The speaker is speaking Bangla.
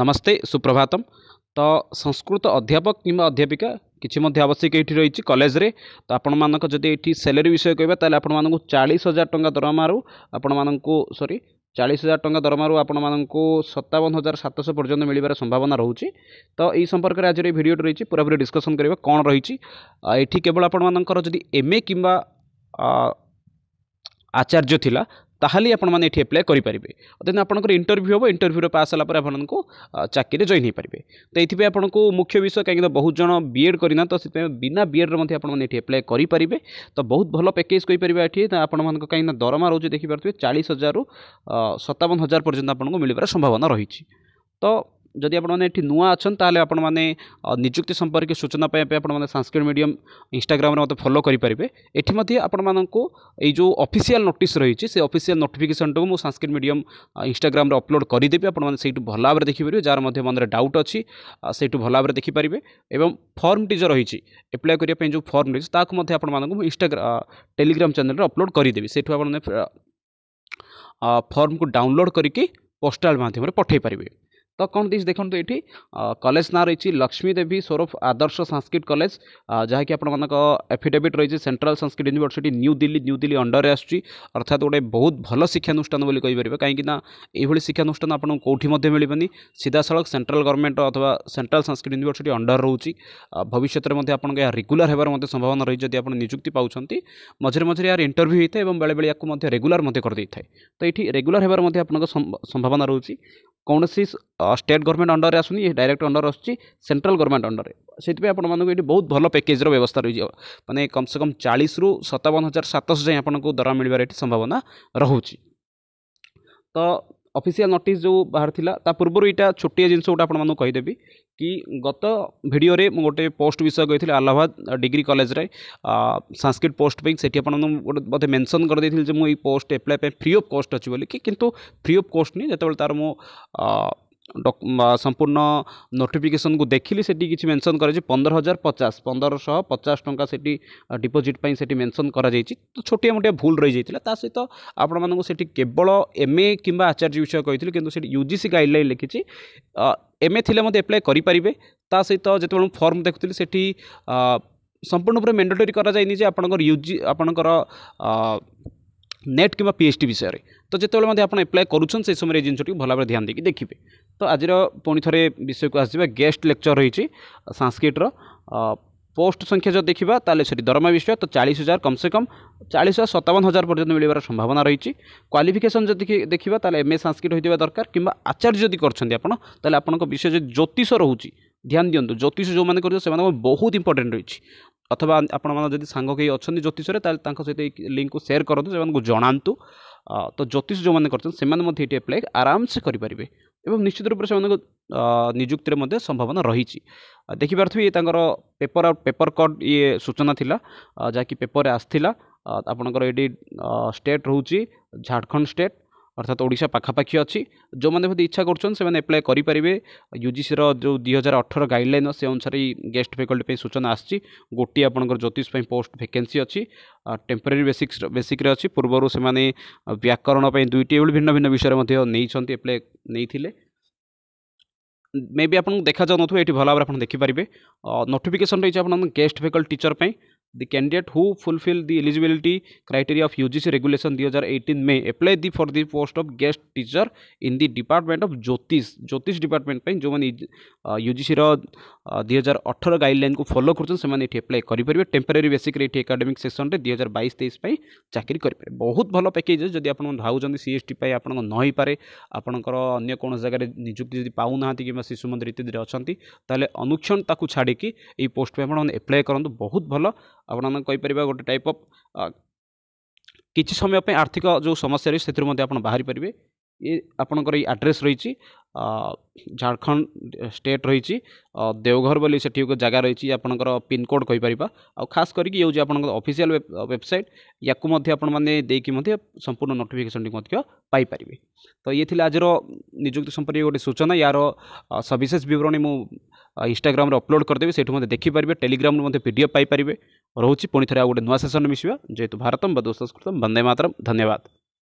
ନମସ୍ତେ ସୁପ୍ରଭାତମ୍ ତ ସଂସ୍କୃତ ଅଧ୍ୟାପକ କିମ୍ବା ଅଧ୍ୟାପିକା କିଛି ମଧ୍ୟ ଆବଶ୍ୟକ ଏଇଠି ରହିଛି କଲେଜରେ ତ ଆପଣମାନଙ୍କ ଯଦି ଏଇଠି ସେଲେରୀ ବିଷୟ କହିବା ତାହେଲେ ଆପଣମାନଙ୍କୁ ଚାଳିଶ ହଜାର ଟଙ୍କା ଦରମାରୁ ଆପଣମାନଙ୍କୁ ସରି ଚାଳିଶ ହଜାର ଟଙ୍କା ଦରମାରୁ ଆପଣମାନଙ୍କୁ ସତାବନ ହଜାର ସାତଶହ ପର୍ଯ୍ୟନ୍ତ ମିଳିବାର ସମ୍ଭାବନା ରହୁଛି ତ ଏହି ସମ୍ପର୍କରେ ଆଜିର ଏହି ଭିଡ଼ିଓଟି ରହିଛି ପୁରାପୁରି ଡିସ୍କସନ୍ କରିବା କ'ଣ ରହିଛି ଏଠି କେବଳ ଆପଣମାନଙ୍କର ଯଦି ଏମ୍ ଏ କିମ୍ବା ଆଚାର୍ଯ୍ୟ ଥିଲା ତାହେଲେ ଆପଣମାନେ ଏଠି ଆପ୍ଲାଏ କରିପାରିବେ ଦେନ୍ ଆପଣଙ୍କର ଇଣ୍ଟରଭ୍ୟୁ ହେବ ଇଣ୍ଟରଭ୍ୟୁରେ ପାସ୍ ହେଲା ପରେ ଆପଣଙ୍କୁ ଚାକିରିରେ ଜଏନ୍ ହୋଇପାରିବେ ତ ଏଥିପାଇଁ ଆପଣଙ୍କୁ ମୁଖ୍ୟ ବିଷୟ କାହିଁକିନା ବହୁତ ଜଣ ବିଏଡ଼୍ କରିନା ତ ସେଥିପାଇଁ ବିନା ବିଏଡ଼୍ରେ ମଧ୍ୟ ଆପଣମାନେ ଏଠି ଆପ୍ଲାଏ କରିପାରିବେ ତ ବହୁତ ଭଲ ପ୍ୟାକେଜ୍ କହିପାରିବା ଏଠି ଆପଣମାନଙ୍କ କାହିଁକିନା ଦରମା ରହୁଛି ଦେଖିପାରୁଥିବେ ଚାଳିଶ ହଜାରରୁ ସତାବନ ହଜାର ପର୍ଯ୍ୟନ୍ତ ଆପଣଙ୍କୁ ମିଳିବାର ସମ୍ଭାବନା ରହିଛି ତ ଯଦି ଆପଣମାନେ ଏଠି ନୂଆ ଅଛନ୍ତି ତାହେଲେ ଆପଣମାନେ ନିଯୁକ୍ତି ସମ୍ପର୍କୀୟ ସୂଚନା ପାଇବା ପାଇଁ ଆପଣମାନେ ସାଂସ୍କ୍ରିଟ ମିଡ଼ିୟମ୍ ଇନଷ୍ଟାଗ୍ରାମରେ ମୋତେ ଫଲୋ କରିପାରିବେ ଏଠି ମଧ୍ୟ ଆପଣମାନଙ୍କୁ ଏଇ ଯେଉଁ ଅଫିସିଆଲ୍ ନୋଟିସ୍ ରହିଛି ସେ ଅଫିସିଆଲ୍ ନୋଟିଫିକେସନ୍ଟାକୁ ମୁଁ ସାଂସ୍କ୍ରିଟ ମିଡ଼ିୟମ୍ ଇନଷ୍ଟାଗ୍ରାମରେ ଅପଲୋଡ଼ କରିଦେବି ଆପଣମାନେ ସେଇଠୁ ଭଲ ଭାବରେ ଦେଖିପାରିବେ ଯାହାର ମଧ୍ୟ ମନରେ ଡାଉଟ୍ ଅଛି ସେଇଠୁ ଭଲ ଭାବରେ ଦେଖିପାରିବେ ଏବଂ ଫର୍ମଟି ଯେଉଁ ରହିଛି ଆପ୍ଲାଏ କରିବା ପାଇଁ ଯେଉଁ ଫର୍ମ ରହିଛି ତାକୁ ମଧ୍ୟ ଆପଣମାନଙ୍କୁ ମୁଁ ଇନଷ୍ଟାଗ୍ରା ଟେଲିଗ୍ରାମ ଚ୍ୟାନେଲରେ ଅପଲୋଡ଼ କରିଦେବି ସେଇଠୁ ଆପଣମାନେ ଫର୍ମକୁ ଡାଉନଲୋଡ଼ କରିକି ପୋଷ୍ଟାଲ ମାଧ୍ୟମରେ ପଠାଇ ପାରିବେ ତ କ'ଣ ଦେଇଛି ଦେଖନ୍ତୁ ଏଠି କଲେଜ ନାଁ ରହିଛି ଲକ୍ଷ୍ମୀ ଦେବୀ ସ୍ୱରୂପ ଆଦର୍ଶ ସାଂସ୍କ୍ରିଟ କଲେଜ ଯାହାକି ଆପଣମାନଙ୍କ ଆଫିଡେଭିଟ୍ ରହିଛି central Sanskrit university new Delhi new Delhi ଅଣ୍ଡରରେ ଆସୁଛି ଅର୍ଥାତ୍ ଗୋଟେ ବହୁତ ଭଲ ଶିକ୍ଷାନୁଷ୍ଠାନ ବୋଲି କହିପାରିବା କାହିଁକି ନା ଏଇଭଳି ଶିକ୍ଷାନୁଷ୍ଠାନ ଆପଣଙ୍କୁ କେଉଁଠି ମଧ୍ୟ ମିଳିବନି ସିଧାସଳଖ ସେଣ୍ଟ୍ରାଲ ଗଭର୍ଣ୍ଣମେଣ୍ଟ ଅଥବା ସେଣ୍ଟ୍ରାଲ ସାଂସ୍କ୍ରିଟ ୟୁନିଭର୍ସିଟି ଅଣ୍ଡର ରହୁଛି ଭବିଷ୍ୟତରେ ମଧ୍ୟ ଆପଣଙ୍କ ଏହା ରେଗୁଲାର ହେବାର ମଧ୍ୟ ସମ୍ଭାବନା ରହିଛି ଯଦି ଆପଣ ନିଯୁକ୍ତି ପାଉଛନ୍ତି ମଝିରେ ମଝିରେ ଏହାର ଇଣ୍ଟରଭ୍ୟୁ ହୋଇଥାଏ ଏବଂ ବେଳେବେଳେ ୟାକୁ ମଧ୍ୟ ରେଗୁଲାର ମଧ୍ୟ କରିଦେଇଥାଏ ତ ଏଠି ରେଗୁଲାର ହେବାର ମଧ୍ୟ ଆପଣଙ୍କ ସମ୍ଭାବନା ରହୁଛି କୌଣସି ଷ୍ଟେଟ୍ ଗଭର୍ଣ୍ଣମେଣ୍ଟ ଅଣ୍ଡରରେ ଆସୁନି ଡାଇରେକ୍ଟ ଅଣ୍ଡର ଆସୁଛି ସେଣ୍ଟ୍ରାଲ ଗଭର୍ଣ୍ଣମେଣ୍ଟ ଅଣ୍ଡରରେ ସେଥିପାଇଁ ଆପଣମାନଙ୍କୁ ଏଠି ବହୁତ ଭଲ ପ୍ୟାକେଜ୍ର ବ୍ୟବସ୍ଥା ରହିଯିବ ମାନେ କମ୍ ସେ କମ୍ ଚାଳିଶରୁ ସତାବନ ହଜାର ସାତଶହ ଯାଏଁ ଆପଣଙ୍କୁ ଦର ମିଳିବାର ଏଠି ସମ୍ଭାବନା ରହୁଛି ତ ଅଫିସିଆଲ ନୋଟିସ୍ ଯେଉଁ ବାହାରିଥିଲା ତା ପୂର୍ବରୁ ଏଇଟା ଛୋଟିଆ ଜିନିଷ ଗୋଟେ ଆପଣମାନଙ୍କୁ କହିଦେବି କି ଗତ ଭିଡ଼ିଓରେ ମୁଁ ଗୋଟେ ପୋଷ୍ଟ ବିଷୟ କହିଥିଲି ଆହ୍ଲାବାଦ ଡିଗ୍ରୀ କଲେଜରେ ସାଂସ୍କ୍ରିଟ ପୋଷ୍ଟ ପାଇଁ ସେଠି ଆପଣମାନଙ୍କୁ ଗୋଟେ ବୋଧେ ମେନସନ୍ କରିଦେଇଥିଲି ଯେ ମୁଁ ଏଇ ପୋଷ୍ଟ ଆପ୍ଲାଏ ପାଇଁ ଫ୍ରି ଅଫ୍ କଷ୍ଟ ଅଛି ବୋଲିକି କିନ୍ତୁ ଫ୍ରି ଅଫ୍ କଷ୍ଟ ନୁହେଁ ଯେତେବେଳେ ତା'ର ମୁଁ সম্পূর্ণ নোটিফিকেসন কু দেখিলি সেটি কিছু মেনশন করা হয়েছে পনেরো হাজার পচাশ পনেরোশহ পচাশ টঙ্কা সেটি ডিপোজিট পাই সেটি মেনশন করা যাই তো ছোটিয়া মোটিয়া ভুল রয়ে যাই তা সহিত আপনার সেটি কেবল এমএ কিংবা আচার্য বিষয় কে কিন্তু সেটি ইউজিসি গাইডলাইন লিখিছি এমএ থিলে মধ্যে এপ্লাই করে পারে তা সহিত যেত ফর্ম দেখুলি সেটি সম্পূর্ণ রূপে ম্যান্ডেটরি করা যায়নি যে আপনার ইউজি আপনার নেট কিংবা পিএচটি বিষয়ে তো যেতবে মধ্যে আপনার এপ্লাই করছেন সেই সময় এই জিনিসটি ভালো ভাবে ধ্যান দিয়ে দেখবে তো আজির পুঁ থে বিষয়ক আসবা গেস্ট লেকচর রয়েছে সাংস্কৃটর পোস্ট সংখ্যা যদি দেখা তাহলে সেটি দরমা বিষয় তো চাশ হাজার কমসে কম চাশ হাজার সতাবন হাজার পর্যন্ত মিলবার সম্ভাবনা রয়েছে কোয়ালিফিকেসন যদি দেখা তাহলে এম এ সাংস্কৃত হয়ে দরকার কিংবা আচার্য যদি করছেন আপনার তাহলে আপনার বিষয় যদি জ্যোতিষ রয়েছে ধ্যান দিও জ্যোতিষ যে করছেন সে বহুত ইম্পর্টেন্ট রয়েছে ଅଥବା ଆପଣମାନେ ଯଦି ସାଙ୍ଗ କେହି ଅଛନ୍ତି ଜ୍ୟୋତିଷରେ ତାହେଲେ ତାଙ୍କ ସହିତ ଏଇ ଲିଙ୍କକୁ ସେୟାର କରନ୍ତୁ ସେମାନଙ୍କୁ ଜଣାନ୍ତୁ ତ ଜ୍ୟୋତିଷ ଯେଉଁମାନେ କରିଛନ୍ତି ସେମାନେ ମଧ୍ୟ ଏଠି ଆପ୍ଲାଏ ଆରାମସେ କରିପାରିବେ ଏବଂ ନିଶ୍ଚିତ ରୂପରେ ସେମାନଙ୍କ ନିଯୁକ୍ତିରେ ମଧ୍ୟ ସମ୍ଭାବନା ରହିଛି ଦେଖିପାରୁଥିବେ ଇଏ ତାଙ୍କର ପେପର ଆଉ ପେପର କଟ୍ ଇଏ ସୂଚନା ଥିଲା ଯାହାକି ପେପରରେ ଆସିଥିଲା ଆପଣଙ୍କର ଏଠି ଷ୍ଟେଟ୍ ରହୁଛି ଝାଡ଼ଖଣ୍ଡ ଷ୍ଟେଟ୍ অর্থাৎ ওড়িশা পাখাপাখি অছি যে বোধ ইচ্ছা করছেন সে এপ্লাই করে পারে ইউজিসির যে দুই হাজার অঠর গাইডলাইন সে অনুসারে গেস্ট ফ্যাকল্টি সূচনা আসছে গোটি আপনার জ্যোতিষ পোস্ট ভ্যাকেন্সি অছি টেম্পোরারি বেসিক্স বেসিক্রে অছি পূর্বর সে ব্যাকরণ দুইটি এভাবে ভিন্ন ভিন্ন বিষয়ে নিয়েছেন এপ্লাই নিয়ে মে বি আপনার দেখা যাও নথু এটি ভালো ভাবে আপনার দেখিপারে নোটিফিকেসন রয়েছে আপনার গেস্ট ভেকল টিচর পাই the candidate who fulfill the eligibility criteria of UGC regulation 2018 may apply the for the post of guest teacher in the department of Jyotish Jyotish department ପାଇଁ ଯେଉଁମାନେ UGC ର 2018 guideline को follow କରୁଛନ୍ତି ସେମାନେ ଏଠି apply କରିପାରିବେ temporary basic ରେ ଏଠି academic section ରେ 2022 23 ପାଇଁ ଚାକିରି କରିପାରିବେ ବହୁତ ଭଲ ପ୍ୟାକେଜ୍ ଯଦି ଆପଣ ଭାବୁଛନ୍ତି ସିଏସ୍ଟି ପାଇଁ ଆପଣଙ୍କ ନ ହେଇପାରେ ଆପଣଙ୍କର ଅନ୍ୟ କୌଣସି ଜାଗାରେ ନିଯୁକ୍ତି ଯଦି ପାଉନାହାନ୍ତି କିମ୍ବା ଶିଶୁ ମନ୍ଦିର ଇତ୍ୟାଦିରେ ଅଛନ୍ତି ତାହେଲେ ଅନୁକ୍ଷଣ ତାକୁ ଛାଡ଼ିକି ଏଇ ପୋଷ୍ଟ ପାଇଁ ଆପଣମାନେ ଆପ୍ଲାଏ କରନ୍ତୁ ବହୁତ ଭଲ ଆପଣ ଆମେ କହିପାରିବା ଗୋଟେ ଟାଇପ୍ ଅଫ୍ କିଛି ସମୟ ପାଇଁ ଆର୍ଥିକ ଯେଉଁ ସମସ୍ୟା ରହିଛି ସେଥିରୁ ମଧ୍ୟ ଆପଣ ବାହାରି ପାରିବେ ଏ ଆପଣଙ୍କର ଏଇ ଆଡ୍ରେସ୍ ରହିଛି झारखंड स्टेट रही देवघर बोली से जगह रही आपंकर पिनकोड कहींपर आस कर अफिसील वेबसाइट या संपूर्ण नोटिफिकेसन पाइपर तो ये आज निजुक्ति संपर्क गोटे सूचना यार सविशेष बरणी मुझ इनग्राम अपलोड करदेवी से देखिपर टेलीग्राम पी डी एफ पाइपर रोचे पुणे आ गए नुआ सेसन मिशा जेहतु भारत बदस्कृतम बंदे मातरम धन्यवाद